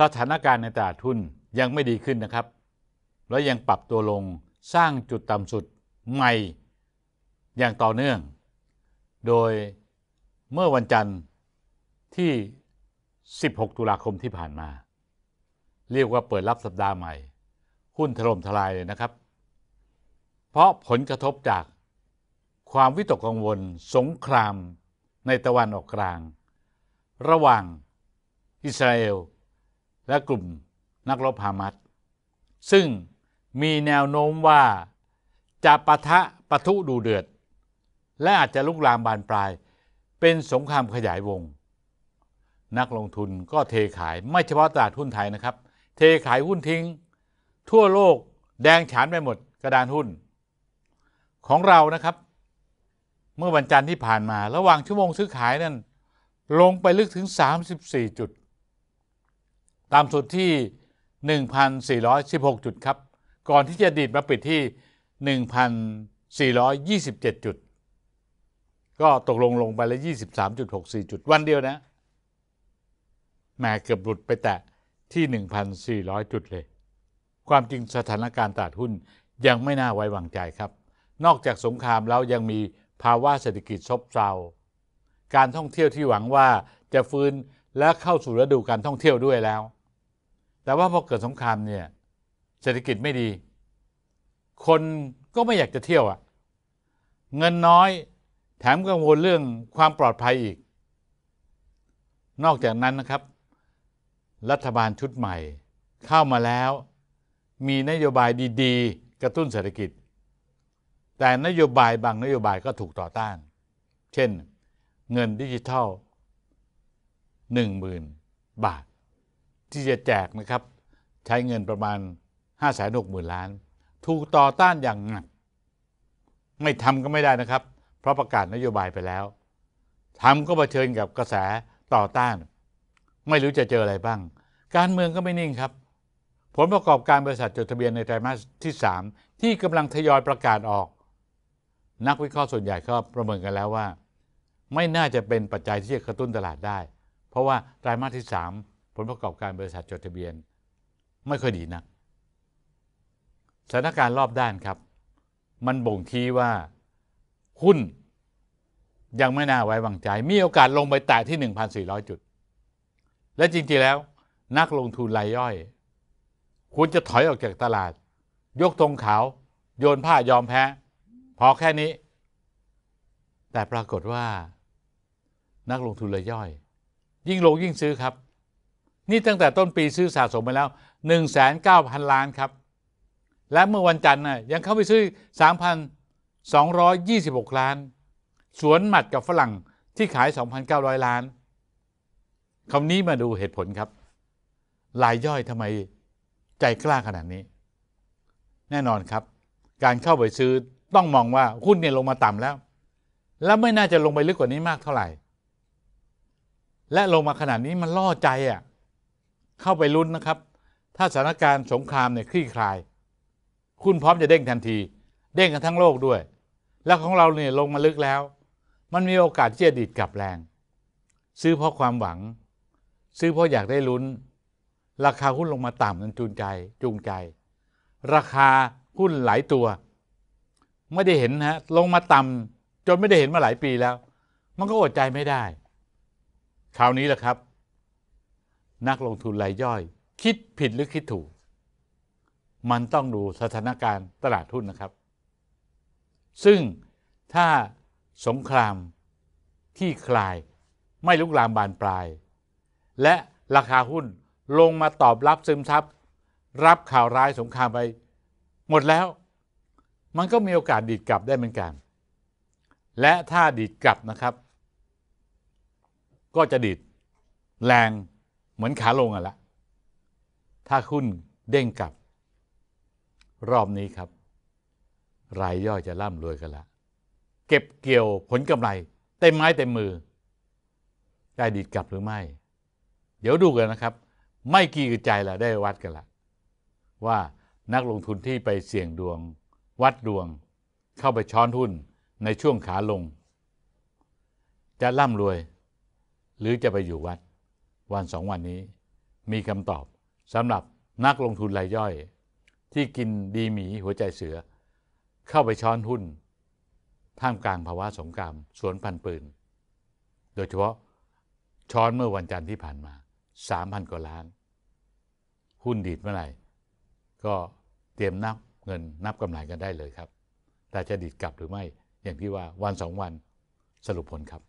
สถานการณ์ในตลาดหุ้นยังไม่ดีขึ้นนะครับ และยังปรับตัวลงสร้างจุดต่ำสุดใหม่อย่างต่อเนื่อง โดยเมื่อวันจันทร์ที่ 16 ตุลาคมที่ผ่านมา เรียกว่าเปิดรับสัปดาห์ใหม่ หุ้นถล่มทลายเลยนะครับ เพราะผลกระทบจากความวิตกกังวลสงครามในตะวันออกกลาง ระหว่างอิสราเอลและกลุ่มนักรบฮามัสซึ่งมีแนวโน้มว่าจะปะทะปะทุดูเดือด และอาจจะลุกลามบานปลาย เป็นสงครามขยายวง นักลงทุนก็เทขายไม่เฉพาะตลาดหุ้นไทยนะครับ เทขายหุ้นทิ้ง ทั่วโลกแดงฉานไปหมดกระดานหุ้น ของเรานะครับ เมื่อวันจันทร์ที่ผ่านมาระหว่างชั่วโมงซื้อขายนั้นลงไปลึกถึง 34 จุดตามสุดที่ 1,416 จุดครับ ก่อนที่จะดีดมาปิดที่ 1,427 จุด ก็ตกลงลงไปละ23.64 จุดวันเดียวนะ แมมเกือบหลุดไปแตะที่ 1,400 จุดเลย ความจริงสถานการณ์ตลาดหุ้นยังไม่น่าไว้วางใจครับ นอกจากสงครามแล้วยังมีภาวะเศรษฐกิจซบเซา การท่องเที่ยวที่หวังว่าจะฟื้นและเข้าสู่ฤดูการท่องเที่ยวด้วยแล้วแต่ว่าพอเกิดสงครามเนี่ยเศรษฐกิจไม่ดี คนก็ไม่อยากจะเที่ยวอะ่ะเงินน้อยแถมกังวลเรื่องความปลอดภัยอีก นอกจากนั้นนะครับ รัฐบาลชุดใหม่เข้ามาแล้ว มีนโยบายดีๆ กระตุ้นเศรษฐกิจ แต่นโยบายบางนโยบายก็ถูกต่อต้าน เช่นเงินดิจิทัล10,000 บาทที่จะแจกนะครับ ใช้เงินประมาณ 5 6 0 0 0 0 ล้าน ถูกต่อต้านอย่างหนักไม่ทำก็ไม่ได้นะครับ เพราะประกาศนโยบายไปแล้วทำก็เผชิญกับกระแสต่อต้าน ไม่รู้จะเจออะไรบ้าง การเมืองก็ไม่นิ่งครับ ผลประกอบการบริษัทจดทะเบียนในไตรมาสที่ 3 ที่กำลังทยอยประกาศออก นักวิเคราะห์ส่วนใหญ่ก็ประเมินกันแล้วว่า ไม่น่าจะเป็นปัจจัยที่จะกระตุ้นตลาดได้ เพราะว่าไตรมาสที่3ผลประกอบการบริษัทจดทะเบียน ไม่ค่อยดีนัก สถานการณ์รอบด้านครับ มันบ่งชี้ว่าหุ้นยังไม่น่าไว้วางใจ มีโอกาสลงไปแตะที่ 1,400 จุด และจริงๆแล้ว นักลงทุนรายย่อยควรจะถอยออกจากตลาด ยกธงขาว โยนผ้ายอมแพ้ พอแค่นี้ แต่ปรากฏว่า นักลงทุนรายย่อย ยิ่งลงยิ่งซื้อครับนี่ตั้งแต่ต้นปีซื้อสะสมไปแล้ว 1 9 0 0 0 ล้านครับ และเมื่อวันจันทร์นะยังเข้าไปซื้อ 3,226 ล้าน สวนหมัดกับฝรั่งที่ขาย 2,900 ล้านคำนี้มาดูเหตุผลครับลายย่อยทำไมใจกล้า ขนาดนี้ แน่นอนครับ การเข้าไปซื้อต้องมองว่าหุ้นเนี่ยลงมาต่ำแล้ว แล้วไม่น่าจะลงไปลึกกว่านี้มากเท่าไหร่ และลงมาขนาดนี้มันล่อใจอะ่ะเข้าไปลุ้นนะครับ ถ้าสถานการณ์สงครามเนี่ยคลี่คลาย คุณพร้อมจะเด้งทันที เด้งกันทั้งโลกด้วย แล้วของเราเนี่ยลงมาลึกแล้ว มันมีโอกาสที่จะดีดกลับแรง ซื้อเพราะความหวัง ซื้อเพราะอยากได้ลุ้น ราคาหุ้นลงมาต่ำนั้นจูงใจ จูงใจ ราคาหุ้นหลายตัว ไม่ได้เห็นฮะ ลงมาต่ำจนไม่ได้เห็นมาหลายปีแล้ว มันก็อดใจไม่ได้ คราวนี้แหละครับนักลงทุนรายย่อย คิดผิดหรือคิดถูก มันต้องดูสถานการณ์ตลาดหุ้นนะครับ ซึ่งถ้าสงครามที่คลาย ไม่ลุกลามบานปลาย และราคาหุ้นลงมาตอบรับซึมซับ รับข่าวร้ายสงครามไป หมดแล้วมันก็มีโอกาสดีดกลับได้เหมือนกัน และถ้าดีดกลับนะครับ ก็จะดีดแรงเหมือนขาลงอ่ะละถ้าหุ้นเด้งกลับ รอบนี้ครับ รายย่อยจะร่ำรวยกันละ เก็บเกี่ยวผลกำไร เต็มไม้เต็มมือได้ดีดกลับหรือไม่ เดี๋ยวดูกันนะครับ ไม่กี่ใจละได้วัดกันละ ว่านักลงทุนที่ไปเสี่ยงดวง วัดดวง เข้าไปช้อนหุ้นในช่วงขาลง จะร่ำรวย หรือจะไปอยู่วัดวันสองวันนี้มีคำตอบสำหรับนักลงทุนรายย่อย ที่กินดีหมีหัวใจเสือ เข้าไปช้อนหุ้น ท่ามกลางภาวะสงคราม สวนพันปืน โดยเฉพาะช้อนเมื่อวันจันทร์ที่ผ่านมาสามพันกว่าล้าน หุ้นดีดเมื่อไหร่ ก็เตรียมนับเงินนับกำไรกันได้เลยครับ แต่จะดีดกลับหรือไม่อย่างที่ว่าวันสองวันสรุปผลครับ